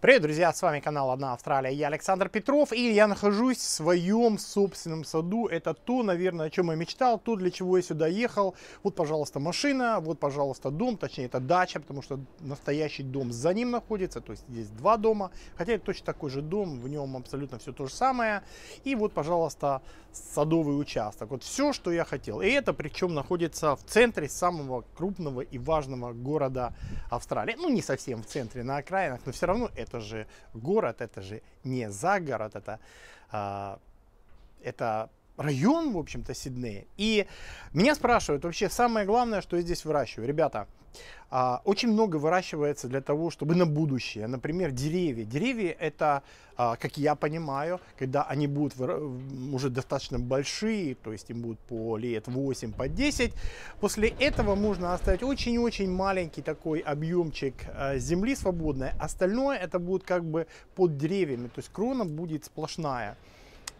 Привет, друзья, с вами канал Одна Австралия, я Александр Петров, и я нахожусь в своем собственном саду. Это то, наверное, о чем я мечтал, то, для чего я сюда ехал. Вот, пожалуйста, машина, вот, пожалуйста, дом, точнее, это дача, потому что настоящий дом за ним находится, то есть здесь два дома, хотя это точно такой же дом, в нем абсолютно все то же самое. И вот, пожалуйста, садовый участок. Вот все, что я хотел. И это причем находится в центре самого крупного и важного города Австралии. Ну, не совсем в центре, на окраинах, но все равно это это же город, это же не загород, это, а, это район, в общем-то, Сиднея. И меня спрашивают вообще самое главное, что я здесь выращиваю. Ребята, а, очень много выращивается для того, чтобы на будущее, например, деревья. Деревья это, а, как я понимаю, когда они будут уже достаточно большие, то есть им будут по лет 8, по 10, после этого можно оставить очень-очень маленький такой объемчик э, земли свободной, остальное это будет как бы под деревьями, то есть крона будет сплошная.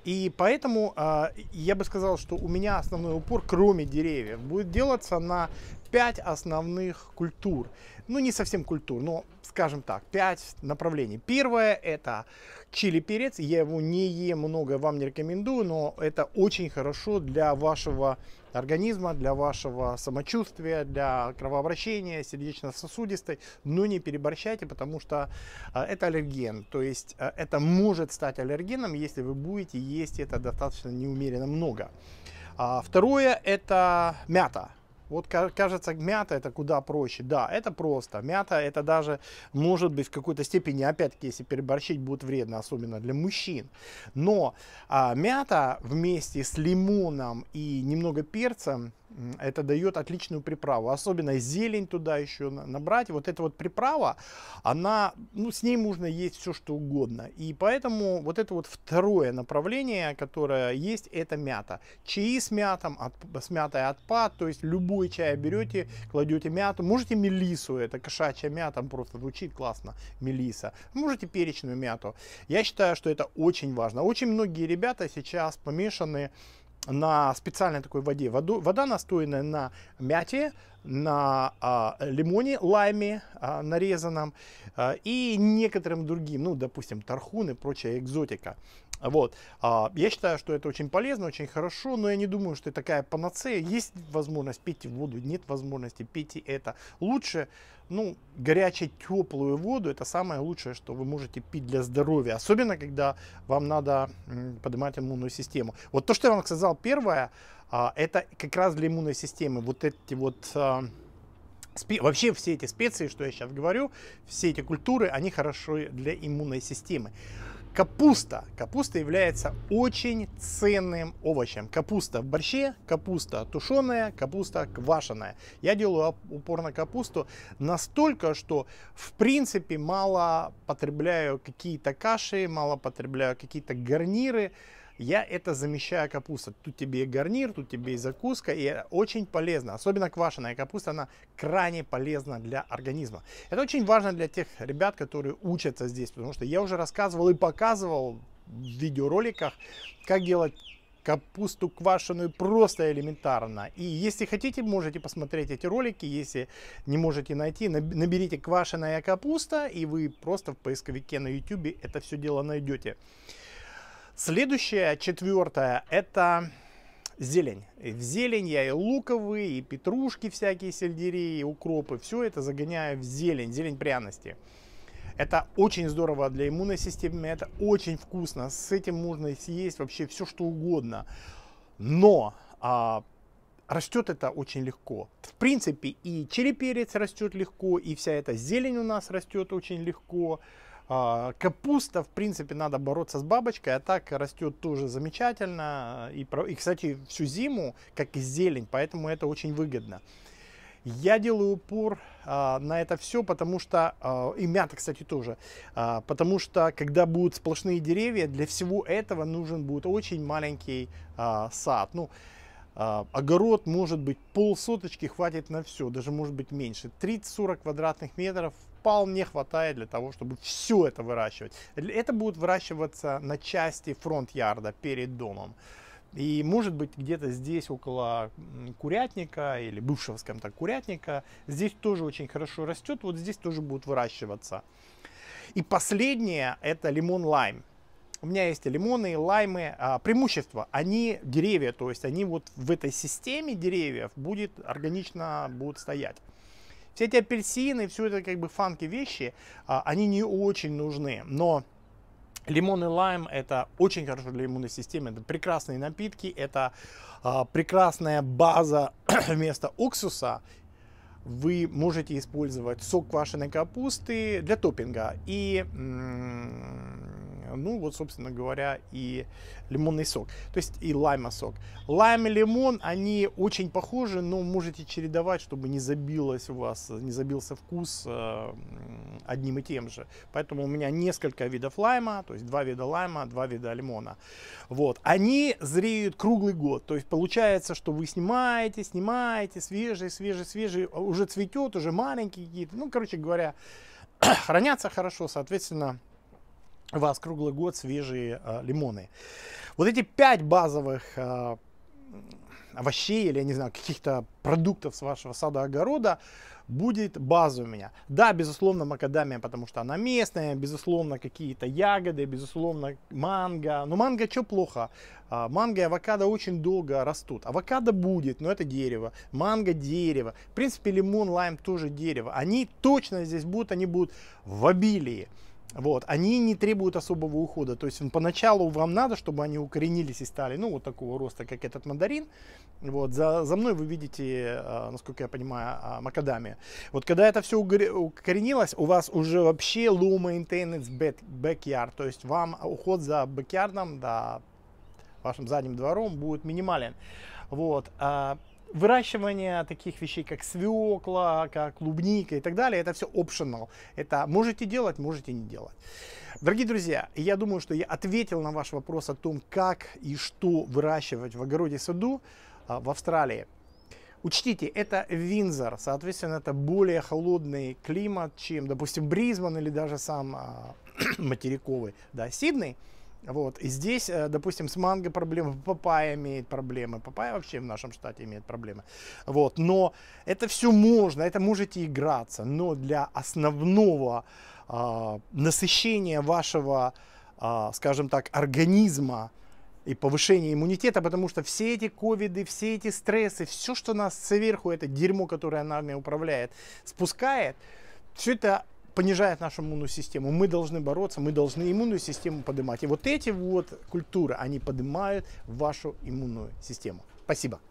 И поэтому э, я бы сказал, что у меня основной упор, кроме деревьев, будет делаться на пять основных культур ну не совсем культур, но скажем так, пять направлений. Первое это чили перец, я его не ем много, вам не рекомендую, но это очень хорошо для вашего организма, для вашего самочувствия, для кровообращения, сердечно-сосудистой, но не переборщайте, потому что э, это аллерген, то есть э, это может стать аллергеном, если вы будете есть это достаточно неумеренно много. А второе это мята. Вот кажется, мята это куда проще. Да, это просто. Мята это даже может быть в какой-то степени, опять-таки, если переборщить, будет вредно, особенно для мужчин. Но а, мята вместе с лимоном и немного перцем это дает отличную приправу. Особенно зелень туда еще набрать. Вот эта вот приправа, она, ну, с ней можно есть все, что угодно. И поэтому вот это вот второе направление, которое есть, это мята. Чаи с мятом, от, с мятой отпад. То есть любой чай берете, кладете мяту. Можете мелису, это кошачья мята, просто звучит классно, мелиса. Можете перечную мяту. Я считаю, что это очень важно. Очень многие ребята сейчас помешаны на специальной такой воде. Воду, вода настоянная на мяте, на а, лимоне, лайме а, нарезанном а, и некоторым другим, ну, допустим, тархун и прочая экзотика. Вот. А, я считаю, что это очень полезно, очень хорошо, но я не думаю, что это такая панацея. Есть возможность пить воду, нет возможности, пить это. Лучше, ну, горячую, теплую воду, это самое лучшее, что вы можете пить для здоровья. Особенно, когда вам надо поднимать иммунную систему. Вот то, что я вам сказал первое, а, это как раз для иммунной системы. Вот эти вот... А, вообще все эти специи, что я сейчас говорю, все эти культуры, они хороши для иммунной системы. Капуста. Капуста является очень ценным овощем. Капуста в борще, капуста тушеная, капуста квашеная. Я делаю упор на капусту настолько, что в принципе мало потребляю какие-то каши, мало потребляю какие-то гарниры. Я это замещаю капуста. Тут тебе и гарнир, тут тебе и закуска, и очень полезно. Особенно квашеная капуста, она крайне полезна для организма. Это очень важно для тех ребят, которые учатся здесь, потому что я уже рассказывал и показывал в видеороликах, как делать капусту квашеную просто элементарно. И если хотите, можете посмотреть эти ролики. Если не можете найти, наберите квашеная капуста, и вы просто в поисковике на YouTube это все дело найдете. Следующее, четвертое, это зелень. в зелень я и луковые, и петрушки всякие, сельдерей, и укропы. Все это загоняю в зелень, зелень пряности. Это очень здорово для иммунной системы, это очень вкусно. С этим можно съесть вообще все, что угодно. Но а, растет это очень легко. В принципе, и череперец растет легко, и вся эта зелень у нас растет очень легко. А, капуста, в принципе, надо бороться с бабочкой, а так растет тоже замечательно. И, и, кстати, всю зиму, как и зелень, поэтому это очень выгодно. Я делаю упор а, на это все, потому что, а, и мята, кстати, тоже, а, потому что, когда будут сплошные деревья, для всего этого нужен будет очень маленький а, сад. Ну, а, огород, может быть, полсоточки хватит на все, даже может быть меньше. 30-40 квадратных метров вполне хватает для того, чтобы все это выращивать. Это будет выращиваться на части фронт-ярда перед домом. И может быть где-то здесь около курятника или бывшего, скажем так, курятника, здесь тоже очень хорошо растет, вот здесь тоже будут выращиваться. И последнее это лимон-лайм. У меня есть лимоны, и лаймы. А, преимущество, они деревья, то есть они вот в этой системе деревьев будет органично будут стоять. Все эти апельсины, все это как бы фанки вещи, а, они не очень нужны. Но Лимон и лайм – это очень хорошо для иммунной системы. Это прекрасные напитки, это а, прекрасная база вместо уксуса. Вы можете использовать сок квашеной капусты для топинга и Э, ну, вот, собственно говоря, и лимонный сок, то есть и лайма сок. Лайм и лимон, они очень похожи, но можете чередовать, чтобы не забилось у вас, не забился вкус э, одним и тем же. Поэтому у меня несколько видов лайма, то есть два вида лайма, два вида лимона. Вот, они зреют круглый год, то есть получается, что вы снимаете, снимаете, свежий, свежий, свежий, уже цветет, уже маленький какие-то, ну, короче говоря, хранятся хорошо, соответственно, вас круглый год свежие э, лимоны. Вот эти пять базовых э, овощей или, я не знаю, каких-то продуктов с вашего сада-огорода будет база у меня. Да, безусловно, макадамия, потому что она местная, безусловно, какие-то ягоды, безусловно, манго. Но манго что плохо? А, манго и авокадо очень долго растут. Авокадо будет, но это дерево. Манго – дерево. В принципе, лимон, лайм – тоже дерево. Они точно здесь будут, они будут в обилии. Вот, они не требуют особого ухода. То есть поначалу вам надо, чтобы они укоренились и стали, ну, вот такого роста, как этот мандарин. Вот, за, за мной вы видите, а, насколько я понимаю, а, макадамия. Вот когда это все укоренилось, у вас уже вообще low maintenance backyard. То есть вам уход за бэкьярдом, да, вашим задним двором будет минимален. Вот, а, выращивание таких вещей, как свекла, как клубника и так далее, это все optional. Это можете делать, можете не делать. Дорогие друзья, я думаю, что я ответил на ваш вопрос о том, как и что выращивать в огороде саду а, в Австралии. Учтите, это Винзор, соответственно, это более холодный климат, чем, допустим, Брисбен или даже сам а, материковый, да, Сидней. Вот. И здесь, э, допустим, с манго проблемы, папайя имеет проблемы, папайя вообще в нашем штате имеет проблемы. Вот. Но это все можно, это можете играться, но для основного э, насыщения вашего, э, скажем так, организма и повышения иммунитета, потому что все эти ковиды, все эти стрессы, все, что нас сверху, это дерьмо, которое нами управляет, спускает, все это понижает нашу иммунную систему. Мы должны бороться, мы должны иммунную систему поднимать. И вот эти вот культуры, они поднимают вашу иммунную систему. Спасибо.